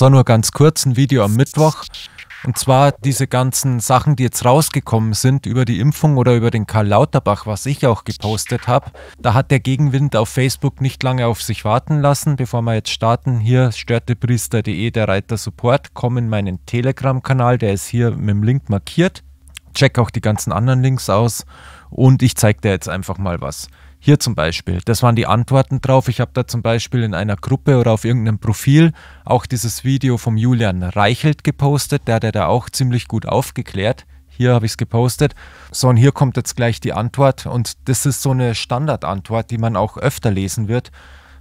zwar nur ganz kurz ein Video am Mittwoch. Und zwar diese ganzen Sachen, die jetzt rausgekommen sind über die Impfung oder über den Karl Lauterbach, was ich auch gepostet habe. Da hat der Gegenwind auf Facebook nicht lange auf sich warten lassen. Bevor wir jetzt starten, hier störtepriester.de, der Reiter Support, komm in meinen Telegram-Kanal, der ist hier mit dem Link markiert. Check auch die ganzen anderen Links aus und ich zeige dir jetzt einfach mal was. Hier zum Beispiel, das waren die Antworten drauf. Ich habe da zum Beispiel in einer Gruppe oder auf irgendeinem Profil auch dieses Video vom Julian Reichelt gepostet. Der hat ja da auch ziemlich gut aufgeklärt. Hier habe ich es gepostet. So, und hier kommt jetzt gleich die Antwort. Und das ist so eine Standardantwort, die man auch öfter lesen wird.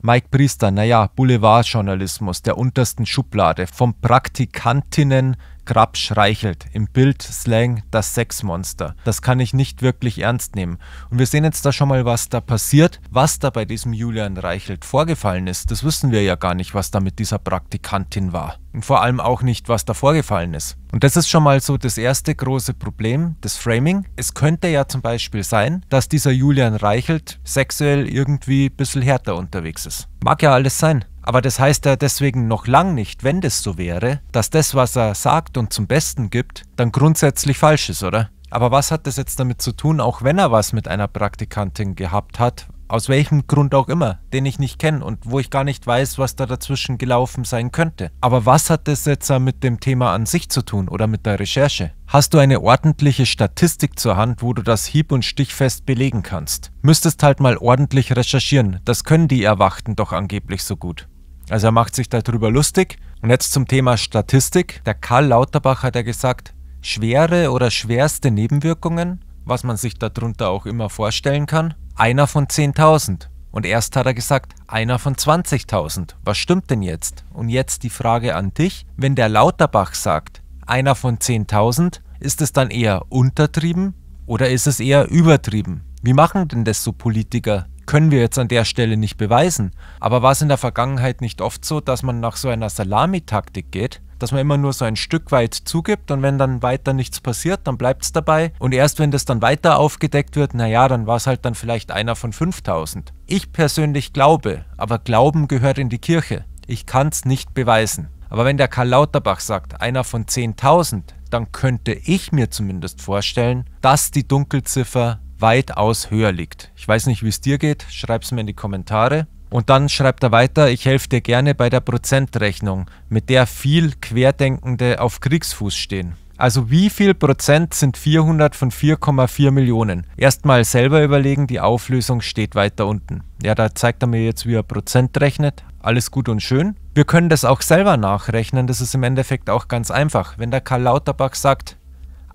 Mike Priester, naja, Boulevardjournalismus der untersten Schublade, vom Praktikantinnen Krab streichelt, im Bild Slang das Sexmonster. Das kann ich nicht wirklich ernst nehmen. Und wir sehen jetzt da schon mal, was da passiert. Was da bei diesem Julian Reichelt vorgefallen ist, das wissen wir ja gar nicht, was da mit dieser Praktikantin war. Und vor allem auch nicht, was da vorgefallen ist. Und das ist schon mal so das erste große Problem, das Framing. Es könnte ja zum Beispiel sein, dass dieser Julian Reichelt sexuell irgendwie ein bisschen härter unterwegs ist. Mag ja alles sein. Aber das heißt ja deswegen noch lang nicht, wenn das so wäre, dass das, was er sagt und zum Besten gibt, dann grundsätzlich falsch ist, oder? Aber was hat das jetzt damit zu tun, auch wenn er was mit einer Praktikantin gehabt hat, aus welchem Grund auch immer, den ich nicht kenne und wo ich gar nicht weiß, was da dazwischen gelaufen sein könnte. Aber was hat das jetzt mit dem Thema an sich zu tun oder mit der Recherche? Hast du eine ordentliche Statistik zur Hand, wo du das hieb- und stichfest belegen kannst? Müsstest halt mal ordentlich recherchieren, das können die Erwachten doch angeblich so gut. Also er macht sich darüber lustig. Und jetzt zum Thema Statistik. Der Karl Lauterbach hat ja gesagt, schwere oder schwerste Nebenwirkungen, was man sich darunter auch immer vorstellen kann, einer von 10.000. Und erst hat er gesagt, einer von 20.000. Was stimmt denn jetzt? Und jetzt die Frage an dich. Wenn der Lauterbach sagt, einer von 10.000, ist es dann eher untertrieben oder ist es eher übertrieben? Wie machen denn das so Politiker, können wir jetzt an der Stelle nicht beweisen. Aber war es in der Vergangenheit nicht oft so, dass man nach so einer Salamitaktik geht? Dass man immer nur so ein Stück weit zugibt und wenn dann weiter nichts passiert, dann bleibt es dabei. Und erst wenn das dann weiter aufgedeckt wird, naja, dann war es halt dann vielleicht einer von 5000. Ich persönlich glaube, aber Glauben gehört in die Kirche. Ich kann es nicht beweisen. Aber wenn der Karl Lauterbach sagt, einer von 10.000, dann könnte ich mir zumindest vorstellen, dass die Dunkelziffer weitaus höher liegt. Ich weiß nicht, wie es dir geht, schreib es mir in die Kommentare. Und dann schreibt er weiter, ich helfe dir gerne bei der Prozentrechnung, mit der viel Querdenkende auf Kriegsfuß stehen. Also wie viel Prozent sind 400 von 4,4 Millionen? Erstmal selber überlegen, die Auflösung steht weiter unten. Ja, da zeigt er mir jetzt, wie er Prozent rechnet. Alles gut und schön. Wir können das auch selber nachrechnen, das ist im Endeffekt auch ganz einfach. Wenn der Karl Lauterbach sagt,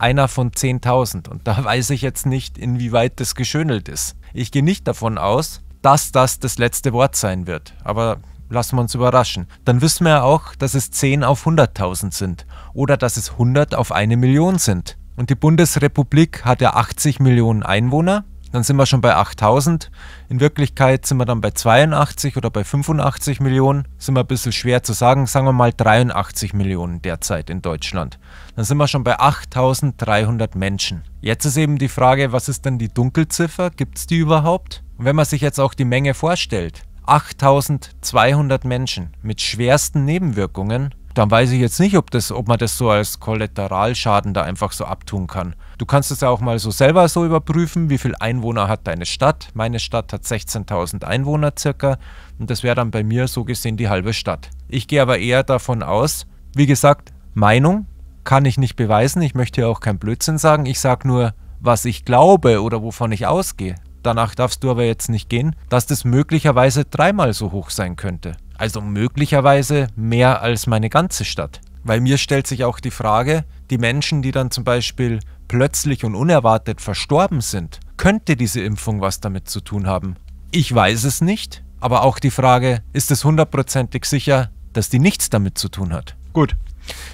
einer von 10.000. Und da weiß ich jetzt nicht, inwieweit das geschönelt ist. Ich gehe nicht davon aus, dass das das letzte Wort sein wird. Aber lassen wir uns überraschen. Dann wissen wir ja auch, dass es 10 auf 100.000 sind oder dass es 100 auf eine Million sind. Und die Bundesrepublik hat ja 80 Millionen Einwohner dann sind wir schon bei 8000. In Wirklichkeit sind wir dann bei 82 oder bei 85 Millionen. Sind wir ein bisschen schwer zu sagen. Sagen wir mal 83 Millionen derzeit in Deutschland. Dann sind wir schon bei 8300 Menschen. Jetzt ist eben die Frage, was ist denn die Dunkelziffer? Gibt es die überhaupt? Und wenn man sich jetzt auch die Menge vorstellt, 8200 Menschen mit schwersten Nebenwirkungen, dann weiß ich jetzt nicht, ob, das, ob man das so als Kollateralschaden da einfach so abtun kann. Du kannst es ja auch mal so selber so überprüfen, wie viel Einwohner hat deine Stadt. Meine Stadt hat 16.000 Einwohner circa und das wäre dann bei mir so gesehen die halbe Stadt. Ich gehe aber eher davon aus, wie gesagt, Meinung kann ich nicht beweisen, ich möchte ja auch kein Blödsinn sagen, ich sage nur, was ich glaube oder wovon ich ausgehe. Danach darfst du aber jetzt nicht gehen, dass das möglicherweise dreimal so hoch sein könnte. Also möglicherweise mehr als meine ganze Stadt. Weil mir stellt sich auch die Frage, die Menschen, die dann zum Beispiel plötzlich und unerwartet verstorben sind, könnte diese Impfung was damit zu tun haben? Ich weiß es nicht, aber auch die Frage, ist es hundertprozentig sicher, dass die nichts damit zu tun hat? Gut,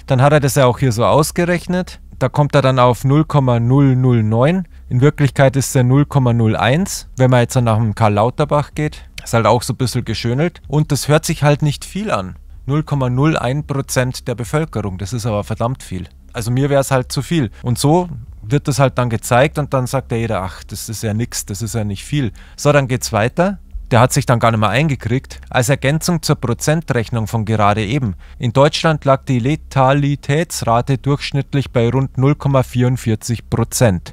dann hat er das ja auch hier so ausgerechnet. Da kommt er dann auf 0,009. In Wirklichkeit ist er 0,01, wenn man jetzt nach dem Karl Lauterbach geht. Ist halt auch so ein bisschen geschönelt. Und das hört sich halt nicht viel an. 0,01 Prozent der Bevölkerung. Das ist aber verdammt viel. Also mir wäre es halt zu viel. Und so wird das halt dann gezeigt und dann sagt der jeder, ach, das ist ja nichts, das ist ja nicht viel. So, dann geht's weiter. Der hat sich dann gar nicht mehr eingekriegt. Als Ergänzung zur Prozentrechnung von gerade eben. In Deutschland lag die Letalitätsrate durchschnittlich bei rund 0,44 Prozent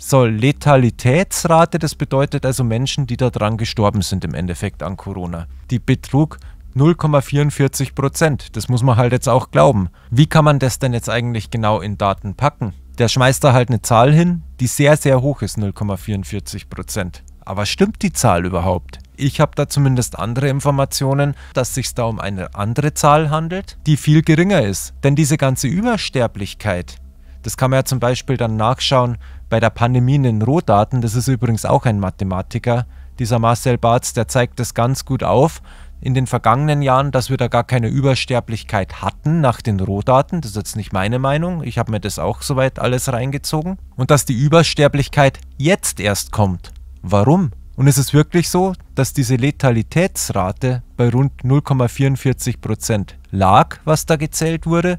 soll Letalitätsrate, das bedeutet also Menschen, die daran gestorben sind im Endeffekt an Corona, die betrug 0,44 Prozent. Das muss man halt jetzt auch glauben. Wie kann man das denn jetzt eigentlich genau in Daten packen? Der schmeißt da halt eine Zahl hin, die sehr, sehr hoch ist, 0,44 Prozent. Aber stimmt die Zahl überhaupt? Ich habe da zumindest andere Informationen, dass sich da um eine andere Zahl handelt, die viel geringer ist. Denn diese ganze Übersterblichkeit, das kann man ja zum Beispiel dann nachschauen bei der Pandemie in den Rohdaten. Das ist übrigens auch ein Mathematiker, dieser Marcel Barz, der zeigt das ganz gut auf. In den vergangenen Jahren, dass wir da gar keine Übersterblichkeit hatten nach den Rohdaten, das ist jetzt nicht meine Meinung, ich habe mir das auch soweit alles reingezogen. Und dass die Übersterblichkeit jetzt erst kommt. Warum? Und es ist wirklich so, dass diese Letalitätsrate bei rund 0,44% Prozent lag, was da gezählt wurde,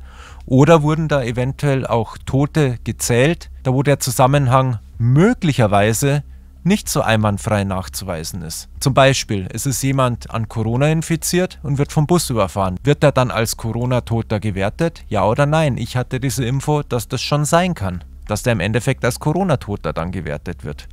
oder wurden da eventuell auch Tote gezählt, da wo der Zusammenhang möglicherweise nicht so einwandfrei nachzuweisen ist. Zum Beispiel, es ist jemand an Corona infiziert und wird vom Bus überfahren. Wird er dann als Corona-Toter gewertet? Ja oder nein? Ich hatte diese Info, dass das schon sein kann, dass der im Endeffekt als Corona-Toter dann gewertet wird.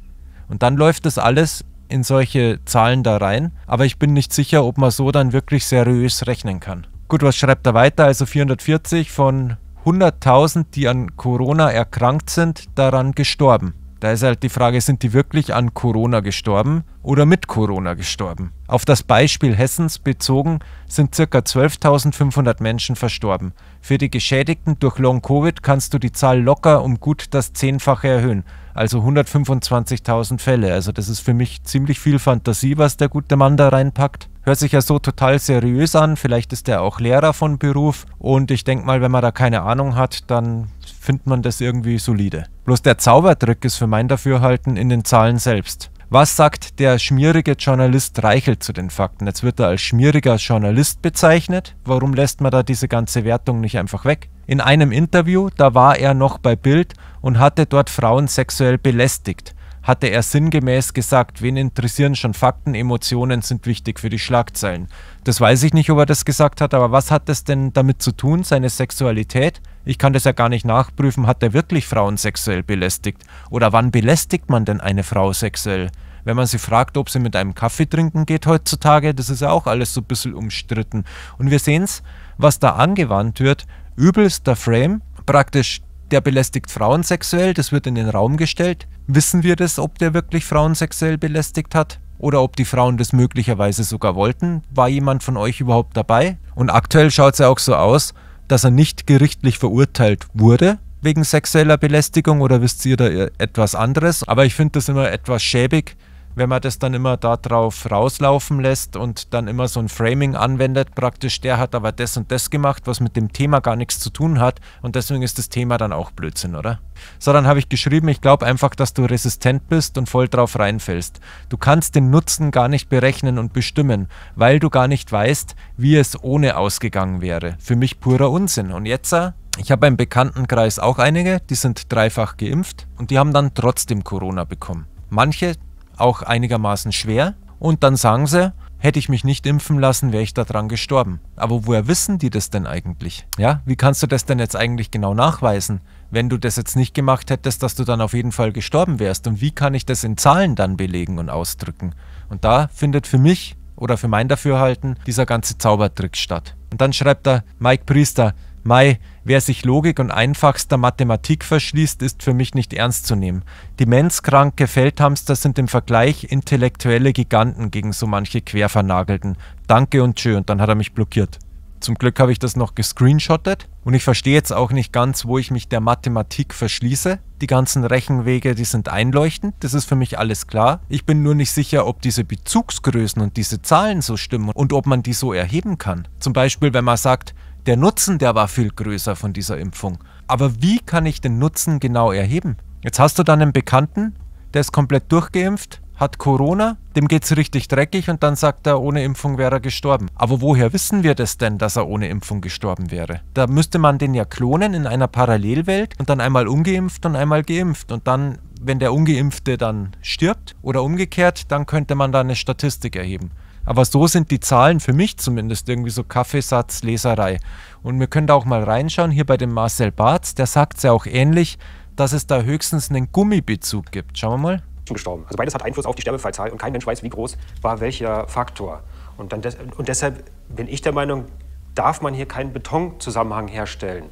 Und dann läuft das alles in solche Zahlen da rein, aber ich bin nicht sicher, ob man so dann wirklich seriös rechnen kann. Gut, was schreibt er weiter? Also 440 von 100.000, die an Corona erkrankt sind, daran gestorben. Da ist halt die Frage, sind die wirklich an Corona gestorben oder mit Corona gestorben? Auf das Beispiel Hessens bezogen sind ca. 12.500 Menschen verstorben. Für die Geschädigten durch Long-Covid kannst du die Zahl locker um gut das Zehnfache erhöhen, also 125.000 Fälle. Also das ist für mich ziemlich viel Fantasie, was der gute Mann da reinpackt. Hört sich ja so total seriös an. Vielleicht ist er auch Lehrer von Beruf. Und ich denke mal, wenn man da keine Ahnung hat, dann findet man das irgendwie solide. Bloß der Zaubertrick ist für mein Dafürhalten in den Zahlen selbst. Was sagt der schmierige Journalist Reichelt zu den Fakten? Jetzt wird er als schmieriger Journalist bezeichnet. Warum lässt man da diese ganze Wertung nicht einfach weg? In einem Interview, da war er noch bei Bild und hatte dort Frauen sexuell belästigt hatte er sinngemäß gesagt, wen interessieren schon Fakten, Emotionen sind wichtig für die Schlagzeilen. Das weiß ich nicht, ob er das gesagt hat, aber was hat das denn damit zu tun, seine Sexualität? Ich kann das ja gar nicht nachprüfen, hat er wirklich Frauen sexuell belästigt? Oder wann belästigt man denn eine Frau sexuell? wenn man sie fragt, ob sie mit einem Kaffee trinken geht heutzutage, das ist ja auch alles so ein bisschen umstritten. Und wir sehen es, was da angewandt wird, übelster Frame, praktisch der belästigt Frauen sexuell, das wird in den Raum gestellt. Wissen wir das, ob der wirklich Frauen sexuell belästigt hat? Oder ob die Frauen das möglicherweise sogar wollten? War jemand von euch überhaupt dabei? Und aktuell schaut es ja auch so aus, dass er nicht gerichtlich verurteilt wurde wegen sexueller Belästigung oder wisst ihr da e-, etwas anderes? Aber ich finde das immer etwas schäbig, wenn man das dann immer darauf rauslaufen lässt und dann immer so ein Framing anwendet, praktisch, der hat aber das und das gemacht, was mit dem Thema gar nichts zu tun hat und deswegen ist das Thema dann auch Blödsinn, oder? So, dann habe ich geschrieben, ich glaube einfach, dass du resistent bist und voll drauf reinfällst. Du kannst den Nutzen gar nicht berechnen und bestimmen, weil du gar nicht weißt, wie es ohne ausgegangen wäre. Für mich purer Unsinn. Und jetzt, äh, ich habe im Bekanntenkreis auch einige, die sind dreifach geimpft und die haben dann trotzdem Corona bekommen. Manche auch einigermaßen schwer. Und dann sagen sie, hätte ich mich nicht impfen lassen, wäre ich daran gestorben. Aber woher wissen die das denn eigentlich? Ja, wie kannst du das denn jetzt eigentlich genau nachweisen, wenn du das jetzt nicht gemacht hättest, dass du dann auf jeden Fall gestorben wärst? Und wie kann ich das in Zahlen dann belegen und ausdrücken? Und da findet für mich oder für mein Dafürhalten dieser ganze Zaubertrick statt. Und dann schreibt er Mike Priester, Mai, wer sich Logik und einfachster Mathematik verschließt, ist für mich nicht ernst zu nehmen. Demenzkranke Feldhamster sind im Vergleich intellektuelle Giganten gegen so manche Quervernagelten. Danke und tschö. Und dann hat er mich blockiert. Zum Glück habe ich das noch gescreenshottet und ich verstehe jetzt auch nicht ganz, wo ich mich der Mathematik verschließe. Die ganzen Rechenwege, die sind einleuchtend, das ist für mich alles klar. Ich bin nur nicht sicher, ob diese Bezugsgrößen und diese Zahlen so stimmen und ob man die so erheben kann. Zum Beispiel, wenn man sagt, der Nutzen, der war viel größer von dieser Impfung. Aber wie kann ich den Nutzen genau erheben? Jetzt hast du dann einen Bekannten, der ist komplett durchgeimpft, hat Corona, dem geht es richtig dreckig und dann sagt er, ohne Impfung wäre er gestorben. Aber woher wissen wir das denn, dass er ohne Impfung gestorben wäre? Da müsste man den ja klonen in einer Parallelwelt und dann einmal ungeimpft und einmal geimpft und dann wenn der ungeimpfte dann stirbt oder umgekehrt, dann könnte man da eine Statistik erheben. Aber so sind die Zahlen für mich zumindest irgendwie so Kaffeesatzleserei. Und wir können da auch mal reinschauen, hier bei dem Marcel Barth, der sagt es ja auch ähnlich, dass es da höchstens einen Gummibezug gibt. Schauen wir mal. Gestorben. Also beides hat Einfluss auf die Sterbefallzahl und kein Mensch weiß, wie groß war welcher Faktor. Und, dann des und deshalb bin ich der Meinung, darf man hier keinen Betonzusammenhang herstellen.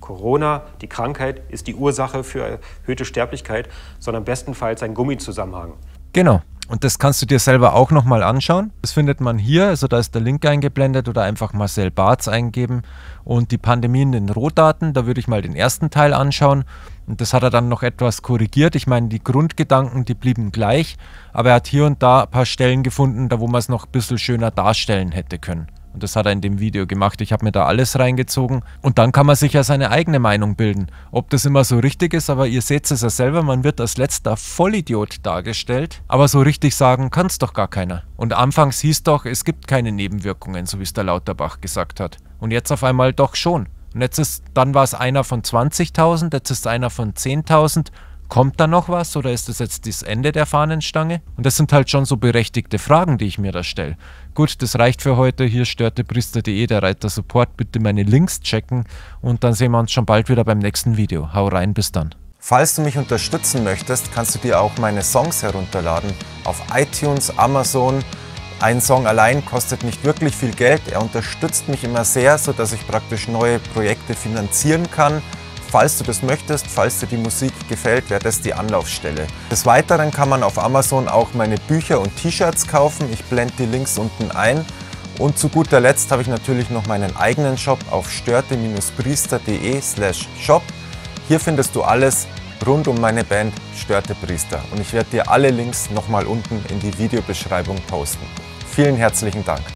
Corona, die Krankheit, ist die Ursache für erhöhte Sterblichkeit, sondern bestenfalls ein Gummizusammenhang. Genau. Und das kannst du dir selber auch nochmal anschauen. Das findet man hier, also da ist der Link eingeblendet oder einfach Marcel Barz eingeben und die Pandemie in den Rohdaten. Da würde ich mal den ersten Teil anschauen. Und das hat er dann noch etwas korrigiert. Ich meine, die Grundgedanken, die blieben gleich, aber er hat hier und da ein paar Stellen gefunden, da wo man es noch ein bisschen schöner darstellen hätte können. Und das hat er in dem Video gemacht. Ich habe mir da alles reingezogen. Und dann kann man sich ja seine eigene Meinung bilden. Ob das immer so richtig ist, aber ihr seht es ja selber, man wird als letzter Vollidiot dargestellt. Aber so richtig sagen kann es doch gar keiner. Und anfangs hieß doch, es gibt keine Nebenwirkungen, so wie es der Lauterbach gesagt hat. Und jetzt auf einmal doch schon. Und jetzt ist, dann war es einer von 20.000, jetzt ist einer von 10.000. Kommt da noch was oder ist das jetzt das Ende der Fahnenstange? Und das sind halt schon so berechtigte Fragen, die ich mir da stelle. Gut, das reicht für heute. Hier störtepriester.de, der Reiter Support. Bitte meine Links checken und dann sehen wir uns schon bald wieder beim nächsten Video. Hau rein, bis dann. Falls du mich unterstützen möchtest, kannst du dir auch meine Songs herunterladen. Auf iTunes, Amazon. Ein Song allein kostet nicht wirklich viel Geld. Er unterstützt mich immer sehr, sodass ich praktisch neue Projekte finanzieren kann falls du das möchtest, falls dir die Musik gefällt, wäre das die Anlaufstelle. Des Weiteren kann man auf Amazon auch meine Bücher und T-Shirts kaufen. Ich blende die Links unten ein. Und zu guter Letzt habe ich natürlich noch meinen eigenen Shop auf störte-priester.de slash shop. Hier findest du alles rund um meine Band Störte Priester. Und ich werde dir alle Links nochmal unten in die Videobeschreibung posten. Vielen herzlichen Dank.